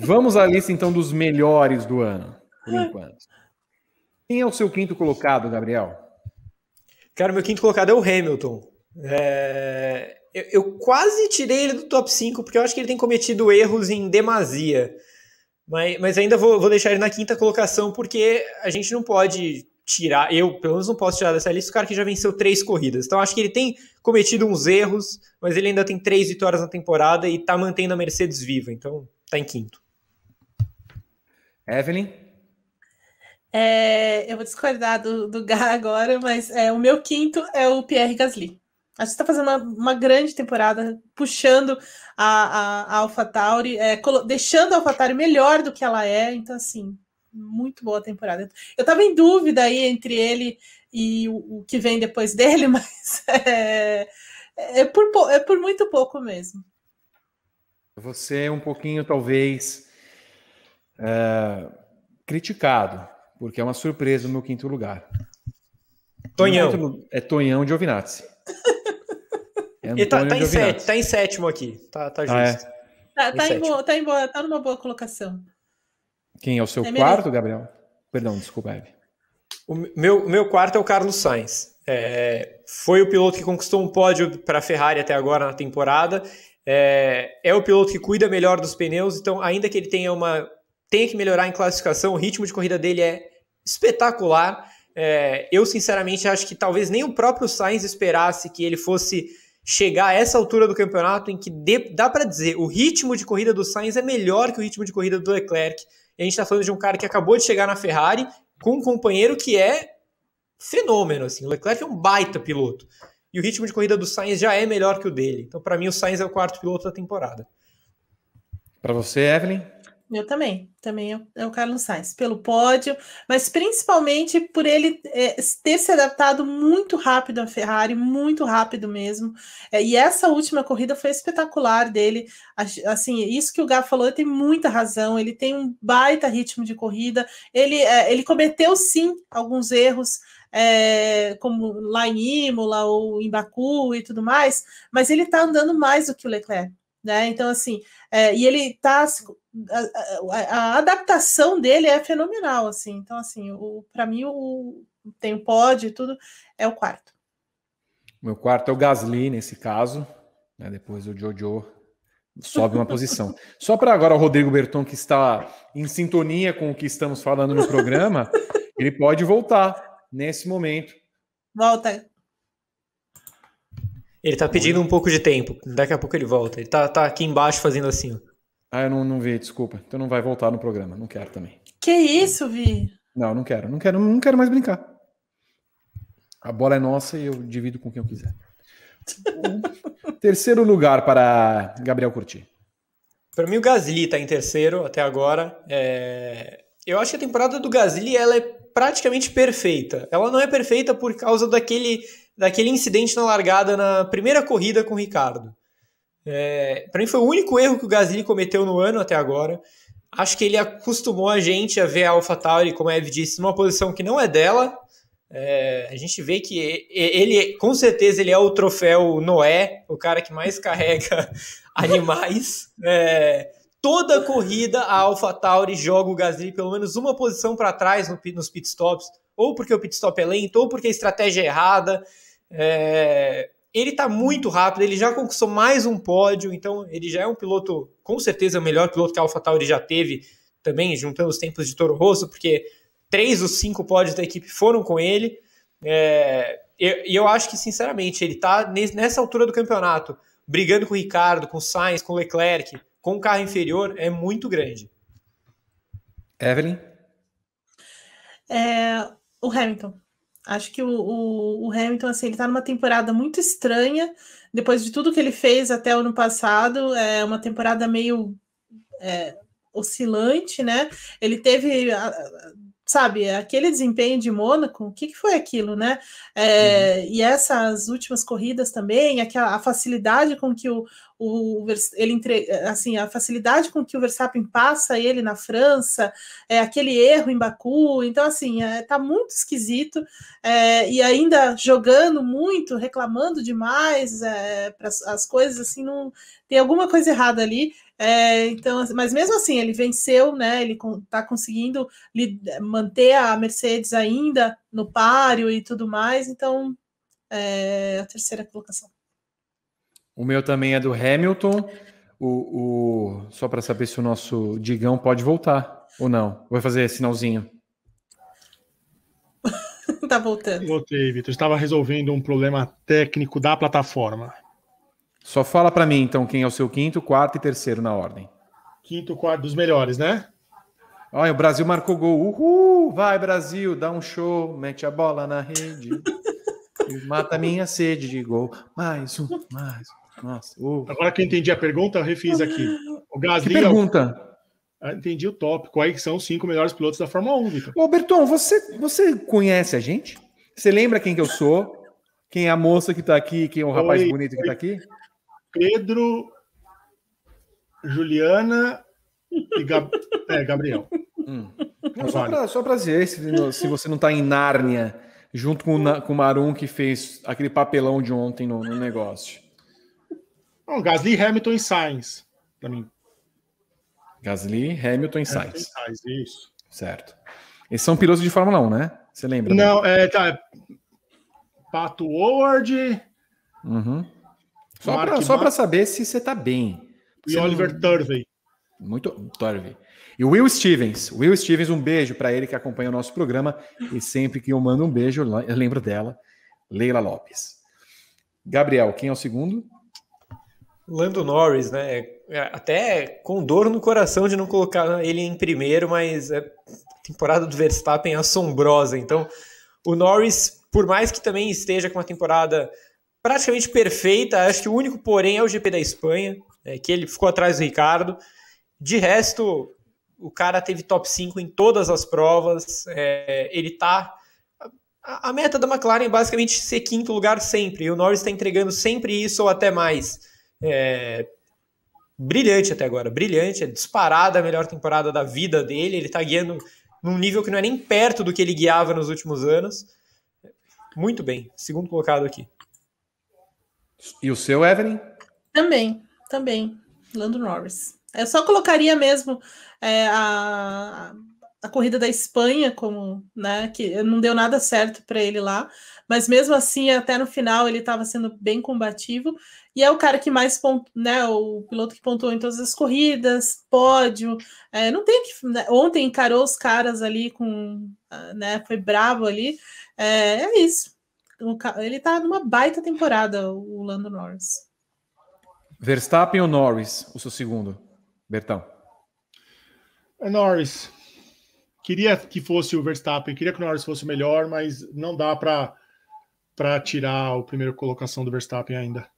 Vamos à lista então dos melhores do ano, por ah. enquanto. Quem é o seu quinto colocado, Gabriel? Cara, meu quinto colocado é o Hamilton. É... Eu, eu, quase tirei ele do top 5, porque eu acho que ele tem cometido erros em demasia. Mas, mas ainda vou, vou deixar ele na quinta colocação, porque a gente não pode tirar, eu pelo menos não posso tirar dessa lista o cara que já venceu três corridas. Então acho que ele tem cometido uns erros, mas ele ainda tem três vitórias na temporada e tá mantendo a Mercedes viva. Então tá em quinto. Evelyn? É, eu vou discordar do, do Gá agora, mas é, o meu quinto é o Pierre Gasly. A gente está fazendo uma, uma, grande temporada, puxando a, a, a AlphaTauri, é, deixando a AlphaTauri melhor do que ela é. Então, assim, muito boa temporada. Eu estava em dúvida aí entre ele e o, o que vem depois dele, mas é, é, por, é por muito pouco mesmo. Você um pouquinho, talvez, é, criticado, porque é uma surpresa no meu quinto lugar. Tonhão. Outro, é Tonhão de Ovinazzi. É Ele tá, tá, em sete, tá, em sétimo aqui, tá, tá ah, justo. Ah, é. Tá, tá, em boa, tá, em boa, tá numa boa colocação. Quem é o seu é quarto, Gabriel? Perdão, desculpa, Eve. O meu, meu quarto é o Carlos Sainz. É, foi o piloto que conquistou um pódio para a Ferrari até agora na temporada. É, é, o piloto que cuida melhor dos pneus, então, ainda que ele tenha uma tem que melhorar em classificação, o ritmo de corrida dele é espetacular. É, eu, sinceramente, acho que talvez nem o próprio Sainz esperasse que ele fosse chegar a essa altura do campeonato em que dê, dá para dizer o ritmo de corrida do Sainz é melhor que o ritmo de corrida do Leclerc. E a gente está falando de um cara que acabou de chegar na Ferrari com um companheiro que é fenômeno. Assim. O Leclerc é um baita piloto. E o ritmo de corrida do Sainz já é melhor que o dele. Então, para mim, o Sainz é o quarto piloto da temporada. Para você, Evelyn? Eu também, também é, é o Carlos Sainz, pelo pódio, mas principalmente por ele é, ter se adaptado muito rápido à Ferrari, muito rápido mesmo. É, e essa última corrida foi espetacular dele. Assim, isso que o Gá falou, ele tem muita razão. Ele tem um baita ritmo de corrida. Ele, é, ele cometeu sim alguns erros, é, como lá em Imola ou em Baku e tudo mais, mas ele está andando mais do que o Leclerc, né? Então, assim, é, e ele está a, a, adaptação dele é fenomenal, assim. Então, assim, para mim, o, tem o pod e tudo, é o quarto. Meu quarto é o Gasly, nesse caso. Né? Depois o Jojo sobe uma posição. Só para agora o Rodrigo Berton, que está em sintonia com o que estamos falando no programa, ele pode voltar nesse momento. Volta. Ele está pedindo um pouco de tempo. Daqui a pouco ele volta. Ele está tá aqui embaixo fazendo assim, ó. Ah, eu não, não vi, desculpa. Então não vai voltar no programa. Não quero também. Que isso, Vi? Não, não quero. Não quero, não quero mais brincar. A bola é nossa e eu divido com quem eu quiser. terceiro lugar para Gabriel Curti. Para mim, o Gasly está em terceiro até agora. É... Eu acho que a temporada do Gasly ela é praticamente perfeita. Ela não é perfeita por causa daquele, daquele incidente na largada na primeira corrida com o Ricardo. É, para mim foi o único erro que o Gasly cometeu no ano até agora. Acho que ele acostumou a gente a ver a AlphaTauri, como a Eve disse, numa posição que não é dela. É, a gente vê que ele, com certeza, ele é o troféu Noé, o cara que mais carrega animais. É, toda corrida a AlphaTauri joga o Gasly pelo menos uma posição para trás no, nos pitstops, ou porque o pitstop é lento, ou porque a estratégia é errada. É, ele está muito rápido, ele já conquistou mais um pódio, então ele já é um piloto, com certeza, o melhor piloto que a AlphaTauri já teve, também juntando os tempos de Toro Rosso, porque três dos cinco pódios da equipe foram com ele. É, e eu, eu, acho que, sinceramente, ele está nessa altura do campeonato, brigando com o Ricardo, com o Sainz, com o Leclerc, com o carro inferior, é muito grande. Evelyn? É, o Hamilton. Acho que o, o, o, Hamilton, assim, ele tá numa temporada muito estranha, depois de tudo que ele fez até o ano passado, é uma temporada meio é, oscilante, né? Ele teve, sabe, aquele desempenho de Mônaco, o que, que foi aquilo, né? É, uhum. E essas últimas corridas também, aquela, a facilidade com que o, o, ele entre, assim, a facilidade com que o Verstappen passa ele na França, é, aquele erro em Baku, então assim, é, tá muito esquisito, é, e ainda jogando muito, reclamando demais, é, as coisas assim, não, tem alguma coisa errada ali, é, então, assim, mas mesmo assim, ele venceu, né? Ele está conseguindo manter a Mercedes ainda no páreo e tudo mais, então é a terceira colocação. O meu também é do Hamilton. O, o... Só para saber se o nosso Digão pode voltar ou não. Vai fazer sinalzinho. tá voltando. Voltei, Vitor. Estava resolvendo um problema técnico da plataforma. Só fala para mim, então, quem é o seu quinto, quarto e terceiro na ordem. Quinto, quarto dos melhores, né? Olha, o Brasil marcou gol. Uhul! Vai, Brasil, dá um show, mete a bola na rede. mata minha sede de gol. Mais um, mais um. Nossa, Agora que eu entendi a pergunta, eu refiz aqui. Ah. O Gasly. Que é pergunta? Ah, entendi o tópico. Aí que são os cinco melhores pilotos da Fórmula 1, Vitor. Então. Ô, Berton, você, você conhece a gente? Você lembra quem que eu sou? Quem é a moça que está aqui? Quem é o Oi, rapaz bonito que está aqui? Pedro, Juliana e Gab... é, Gabriel. Hum. Então só para só pra dizer, se, se você não está em Nárnia, junto com, com o Marum, que fez aquele papelão de ontem no, no negócio. Não, Gasly, Hamilton e Sainz, para mim. Gasly, Hamilton e Sainz. Sainz. Isso. Certo. Esses são pilotos de Fórmula 1, né? Você lembra? Né? Não, né? é, tá. É Pato Howard. Uhum. Só para saber se você tá bem. E você Oliver não... Turvey. Muito Turvey. E Will Stevens. Will Stevens, um beijo para ele que acompanha o nosso programa. E sempre que eu mando um beijo, eu lembro dela. Leila Lopes. Gabriel, quem é o segundo? Lando Norris, né? É, até com dor no coração de não colocar ele em primeiro, mas a é temporada do Verstappen é assombrosa. Então, o Norris, por mais que também esteja com uma temporada praticamente perfeita, acho que o único porém é o GP da Espanha, é, que ele ficou atrás do Ricardo. De resto, o cara teve top 5 em todas as provas, é, ele tá a meta da McLaren é basicamente ser quinto lugar sempre. E o Norris está entregando sempre isso ou até mais. É, brilhante até agora, brilhante, é disparada a melhor temporada da vida dele, ele tá guiando num nível que não é nem perto do que ele guiava nos últimos anos. Muito bem, segundo colocado aqui. E o seu, Evelyn? Também, também, Lando Norris. Eu só colocaria mesmo é, a, a corrida da Espanha, como, né, que não deu nada certo para ele lá, mas mesmo assim, até no final ele estava sendo bem combativo, e é o cara que mais pontu, né, o piloto que pontuou em todas as corridas, pódio, é, não tem que, né, ontem encarou os caras ali com, ah, né, foi bravo ali, é, é isso, ele está numa baita temporada, o Lando Norris. Verstappen ou Norris, o seu segundo, Bertão? É Norris, Queria que fosse o Verstappen, queria que o Norris fosse o melhor, mas não dá para tirar a primeira colocação do Verstappen ainda.